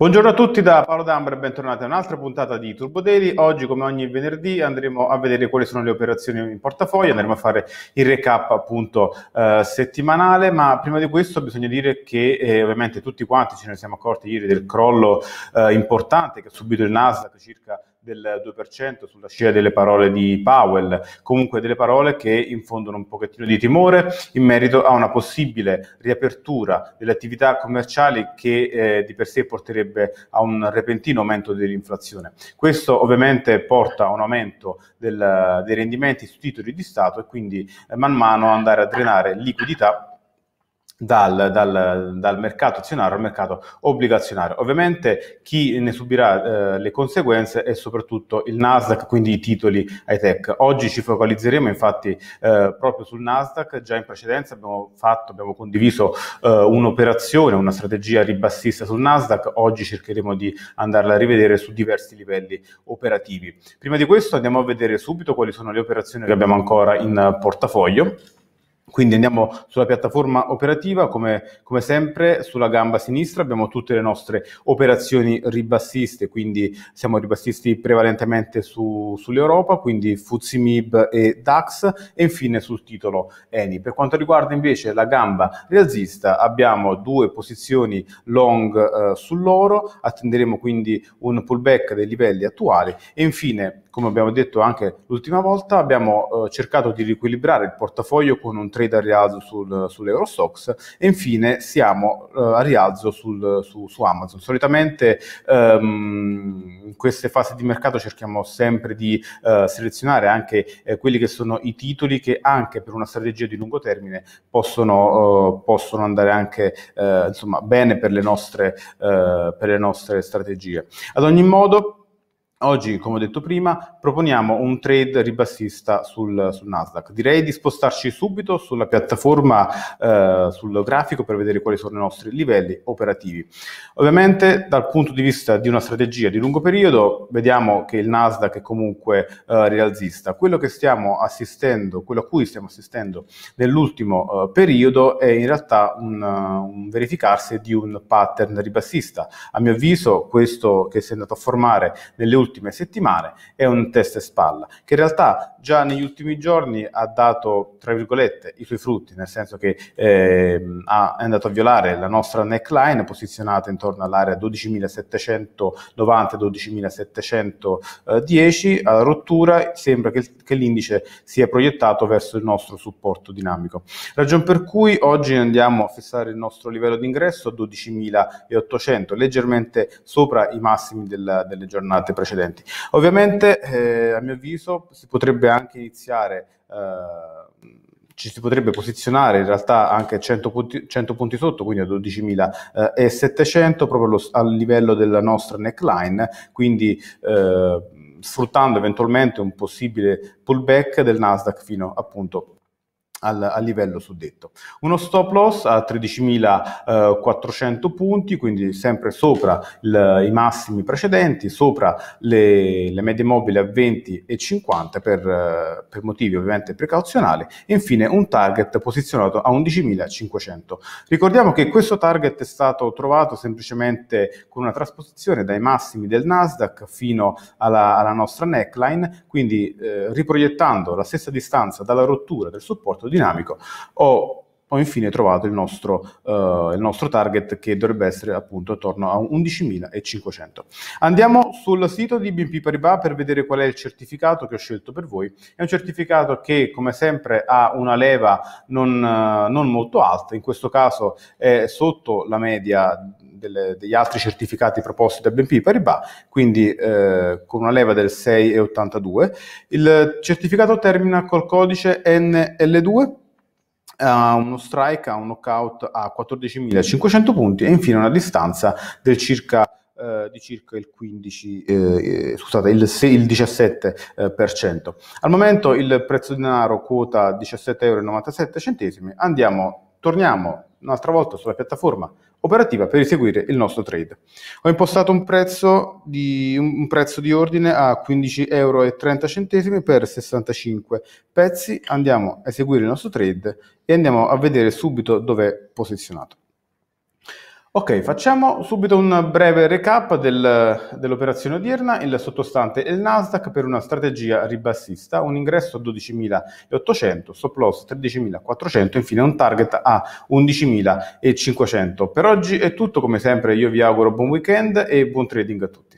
Buongiorno a tutti da Paolo D'Ambra e bentornati a un'altra puntata di Turbo Daily. Oggi, come ogni venerdì, andremo a vedere quali sono le operazioni in portafoglio, andremo a fare il recap appunto eh, settimanale, ma prima di questo bisogna dire che eh, ovviamente tutti quanti ce ne siamo accorti ieri del crollo eh, importante che ha subito il Nasdaq circa del 2% sulla scia delle parole di Powell, comunque delle parole che infondono un pochettino di timore in merito a una possibile riapertura delle attività commerciali che eh, di per sé porterebbe a un repentino aumento dell'inflazione. Questo ovviamente porta a un aumento del, dei rendimenti sui titoli di Stato e quindi eh, man mano andare a drenare liquidità dal, dal, dal, mercato azionario al mercato obbligazionario. Ovviamente chi ne subirà eh, le conseguenze è soprattutto il Nasdaq, quindi i titoli high tech. Oggi ci focalizzeremo infatti eh, proprio sul Nasdaq, già in precedenza abbiamo fatto, abbiamo condiviso eh, un'operazione, una strategia ribassista sul Nasdaq, oggi cercheremo di andarla a rivedere su diversi livelli operativi. Prima di questo andiamo a vedere subito quali sono le operazioni che abbiamo ancora in portafoglio. Quindi andiamo sulla piattaforma operativa, come, come, sempre sulla gamba sinistra abbiamo tutte le nostre operazioni ribassiste, quindi siamo ribassisti prevalentemente su, sull'Europa, quindi FUZIMIB e DAX e infine sul titolo ENI. Per quanto riguarda invece la gamba rialzista abbiamo due posizioni long eh, sull'oro, attenderemo quindi un pullback dei livelli attuali e infine come abbiamo detto anche l'ultima volta, abbiamo eh, cercato di riequilibrare il portafoglio con un trade a rialzo sul, sull'Eurostox e infine siamo eh, a rialzo sul, su, su, Amazon. Solitamente ehm, in queste fasi di mercato cerchiamo sempre di eh, selezionare anche eh, quelli che sono i titoli che anche per una strategia di lungo termine possono, eh, possono andare anche eh, insomma, bene per le, nostre, per le nostre strategie. Ad ogni modo, Oggi, come ho detto prima, proponiamo un trade ribassista sul, sul Nasdaq. Direi di spostarci subito sulla piattaforma, eh, sul grafico per vedere quali sono i nostri livelli operativi. Ovviamente dal punto di vista di una strategia di lungo periodo vediamo che il Nasdaq è comunque eh, rialzista. Quello, quello a cui stiamo assistendo nell'ultimo eh, periodo è in realtà un, eh, un verificarsi di un pattern ribassista. A mio avviso questo che si è andato a formare nelle ultime ultime settimane è un test spalla, che in realtà già negli ultimi giorni ha dato, tra virgolette, i suoi frutti, nel senso che eh, è andato a violare la nostra neckline posizionata intorno all'area 12.790-12.710, alla rottura sembra che, che l'indice sia proiettato verso il nostro supporto dinamico. Ragion per cui oggi andiamo a fissare il nostro livello di ingresso a 12.800, leggermente sopra i massimi della, delle giornate precedenti. Ovviamente, eh, a mio avviso, si potrebbe potrebbe anche iniziare, eh, ci si potrebbe posizionare in realtà anche 100 punti, 100 punti sotto, quindi a 12.700 eh, proprio lo, a livello della nostra neckline, quindi eh, sfruttando eventualmente un possibile pullback del Nasdaq fino appunto al, al, livello suddetto. Uno stop loss a 13.400 eh, punti, quindi sempre sopra il, i massimi precedenti, sopra le, le medie mobili a 20 e 50 per, eh, per, motivi ovviamente precauzionali e infine un target posizionato a 11.500. Ricordiamo che questo target è stato trovato semplicemente con una trasposizione dai massimi del Nasdaq fino alla, alla nostra neckline, quindi eh, riproiettando la stessa distanza dalla rottura del supporto dinamico, ho, ho infine trovato il nostro, eh, il nostro, target che dovrebbe essere appunto attorno a 11.500. Andiamo sul sito di BNP Paribas per vedere qual è il certificato che ho scelto per voi. È un certificato che come sempre ha una leva non, eh, non molto alta, in questo caso è sotto la media delle, degli altri certificati proposti da BNP Paribas, quindi eh, con una leva del 6,82. Il certificato termina col codice NL2 ha uno strike, ha un knockout a 14.500 punti e infine una distanza del circa eh, di circa il, 15, eh, scusate, il, il 17%. Eh, Al momento il prezzo di denaro quota 17,97 euro. Andiamo, torniamo un'altra volta sulla piattaforma operativa per eseguire il nostro trade. Ho impostato un prezzo di, un prezzo di ordine a 15,30 euro per 65 pezzi, andiamo a eseguire il nostro trade e andiamo a vedere subito dove è posizionato. Ok, facciamo subito un breve recap del, dell'operazione odierna. Il sottostante è il Nasdaq per una strategia ribassista, un ingresso a 12.800, stop loss 13.400, infine un target a 11.500. Per oggi è tutto, come sempre io vi auguro buon weekend e buon trading a tutti.